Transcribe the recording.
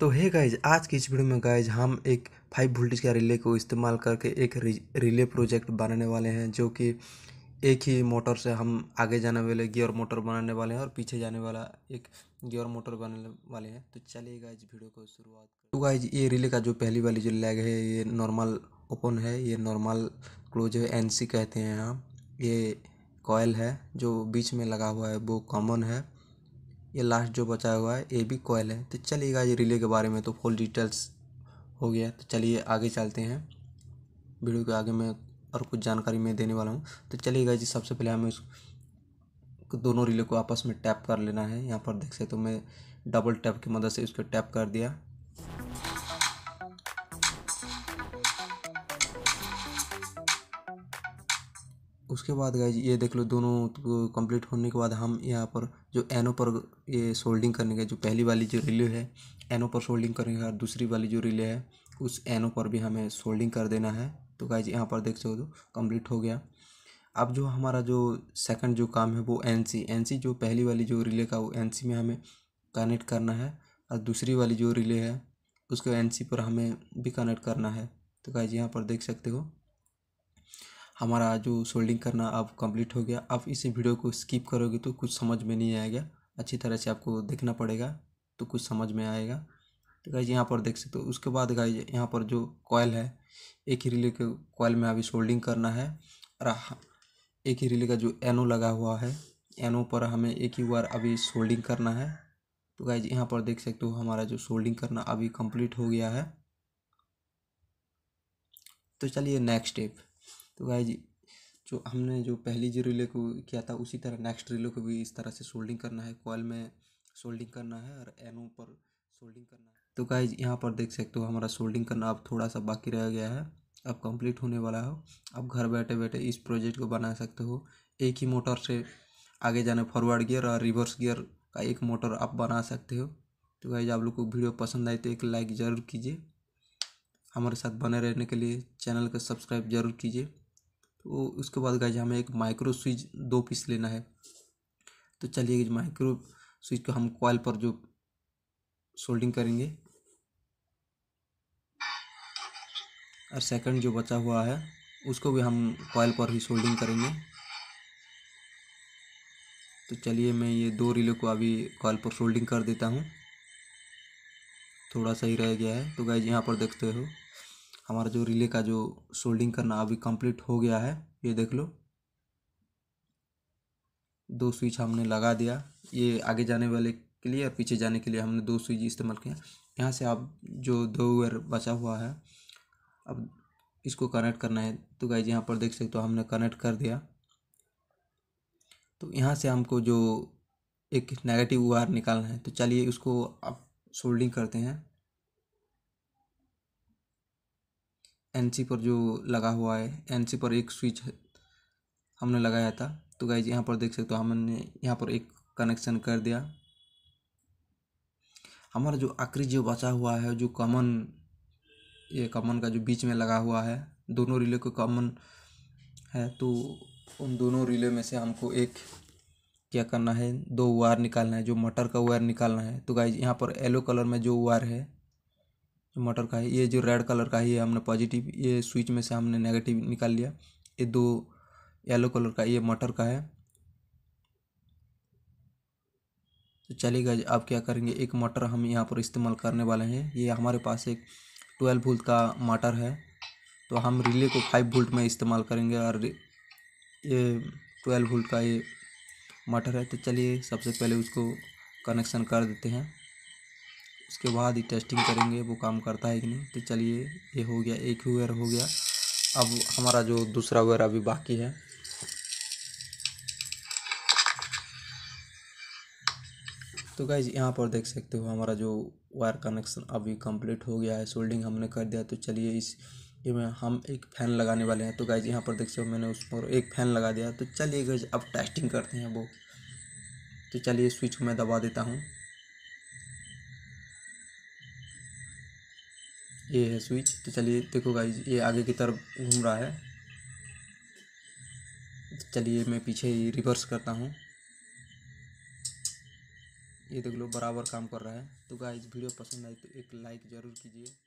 तो hey guys आज की इस वीडियो में गाइज हम एक फाइव वोल्टेज का रिले को इस्तेमाल करके एक रिले प्रोजेक्ट बनाने वाले हैं जो कि एक ही मोटर से हम आगे जाने वाले गियर मोटर बनाने वाले हैं और पीछे जाने वाला एक गियर मोटर बनाने वाले हैं तो चलिए गाइज वीडियो को शुरुआत तो गाइज ये रिले का जो पहली वाली जो लैग है ये नॉर्मल ओपन है ये नॉर्मल क्लोज है एन कहते हैं हम ये कॉयल है जो बीच में लगा हुआ है वो कॉमन है ये लास्ट जो बचा हुआ है ये भी कोयल है तो चलिएगा ये रिले के बारे में तो फुल डिटेल्स हो गया तो चलिए आगे चलते हैं वीडियो के आगे मैं और कुछ जानकारी मैं देने वाला हूँ तो चलिएगा जी सबसे पहले हमें उस दोनों रिले को आपस में टैप कर लेना है यहाँ पर देख सकते हो तो मैं डबल टैप की मदद से इसको टैप कर दिया उसके बाद गाइज ये देख लो दोनों कंप्लीट तो होने के बाद हम यहाँ पर जो एनो पर ये सोल्डिंग करने का जो पहली वाली जो रिले है एनो पर सोल्डिंग करेंगे और दूसरी वाली जो रिले है उस एनो पर भी हमें सोल्डिंग कर देना है तो गाइज यहाँ पर देख सकते हो कम्प्लीट तो हो गया अब जो हमारा जो सेकंड जो काम है वो एनसी एनसी जो पहली वाली जो रिले का वो एनसी में हमें कनेक्ट करना है और दूसरी वाली जो रिले है उसको एनसी पर हमें भी कनेक्ट करना है तो गाइज यहाँ पर देख सकते हो हमारा जो सोल्डिंग करना अब कंप्लीट हो गया अब इसी वीडियो को स्किप करोगे तो कुछ समझ में नहीं आएगा अच्छी तरह से आपको देखना पड़ेगा तो कुछ समझ में आएगा तो गाइज यहाँ पर देख सकते हो उसके बाद गाइज यहाँ पर जो कॉयल है एक ही रिले के कॉयल में अभी सोल्डिंग करना है और एक ही रिले का जो एनो लगा हुआ है एनो पर हमें एक ही बार अभी सोल्डिंग करना है तो गाइज यहाँ पर देख सकते हो हमारा जो सोल्डिंग करना अभी कंप्लीट हो गया है तो चलिए नेक्स्ट स्टेप तो जी जो हमने जो पहली जो रिले को किया था उसी तरह नेक्स्ट रिले को भी इस तरह से सोल्डिंग करना है कॉल में सोल्डिंग करना है और एनओ पर सोल्डिंग करना है तो जी यहाँ पर देख सकते हो हमारा सोल्डिंग करना अब थोड़ा सा बाकी रह गया है अब कंप्लीट होने वाला हो आप घर बैठे बैठे इस प्रोजेक्ट को बना सकते हो एक ही मोटर से आगे जाने फॉरवर्ड गियर और रिवर्स गियर का एक मोटर आप बना सकते हो तो गाइज आप लोग को वीडियो पसंद आए तो एक लाइक ज़रूर कीजिए हमारे साथ बने रहने के लिए चैनल को सब्सक्राइब जरूर कीजिए तो उसके बाद गाइज हमें एक माइक्रो स्विच दो पीस लेना है तो चलिए माइक्रो स्विच को हम कॉल पर जो सोल्डिंग करेंगे और सेकंड जो बचा हुआ है उसको भी हम कॉल पर ही सोल्डिंग करेंगे तो चलिए मैं ये दो रिले को अभी कॉल पर सोल्डिंग कर देता हूँ थोड़ा सा ही रह गया है तो गाइज यहाँ पर देखते हो हमारा जो रिले का जो सोल्डिंग करना अभी कंप्लीट हो गया है ये देख लो दो स्विच हमने लगा दिया ये आगे जाने वाले के लिए और पीछे जाने के लिए हमने दो स्विच इस्तेमाल किया यहाँ से आप जो दो वेयर बचा हुआ है अब इसको कनेक्ट करना है तो गाइज यहाँ पर देख सकते हो तो हमने कनेक्ट कर दिया तो यहाँ से हमको जो एक नेगेटिव वायर निकालना है तो चलिए उसको आप सोल्डिंग करते हैं एन सी पर जो लगा हुआ है एन सी पर एक स्विच हमने लगाया था तो गाइज यहाँ पर देख सकते हो हमने यहाँ पर एक कनेक्शन कर दिया हमारा जो आखिरी जो बचा हुआ है जो कॉमन ये कॉमन का जो बीच में लगा हुआ है दोनों रिले को कॉमन है तो उन दोनों रिले में से हमको एक क्या करना है दो वायर निकालना है जो मटर का वायर निकालना है तो गाइज यहाँ पर येलो कलर में जो वायर है मोटर का है ये जो रेड कलर का ही है हमने पॉजिटिव ये स्विच में से हमने नेगेटिव निकाल लिया ये दो येलो कलर का ये मोटर का है तो चलिएगा आप क्या करेंगे एक मोटर हम यहाँ पर इस्तेमाल करने वाले हैं ये हमारे पास एक ट्वेल्व वोल्ट का मोटर है तो हम रिले को फाइव वोल्ट में इस्तेमाल करेंगे और ये ट्वेल्व वोल्ट का ये मोटर है तो चलिए सबसे पहले उसको कनेक्शन कर देते हैं उसके बाद ही टेस्टिंग करेंगे वो काम करता है कि नहीं तो चलिए ये हो गया एक ही वेयर हो गया अब हमारा जो दूसरा वेयर अभी बाकी है तो गाइज यहाँ पर देख सकते हो हमारा जो वायर कनेक्शन अभी कंप्लीट हो गया है सोल्डिंग हमने कर दिया तो चलिए इस ये में हम एक फ़ैन लगाने वाले हैं तो गाइज यहाँ पर देख सकते हो मैंने उस पर एक फ़ैन लगा दिया तो चलिए गाइज अब टेस्टिंग करते हैं वो तो चलिए स्विच मैं दबा देता हूँ ये है स्विच तो चलिए देखो गाई ये आगे की तरफ घूम रहा है तो चलिए मैं पीछे ही रिवर्स करता हूँ ये देख लो बराबर काम कर रहा है तो गाइज वीडियो पसंद आई तो एक लाइक ज़रूर कीजिए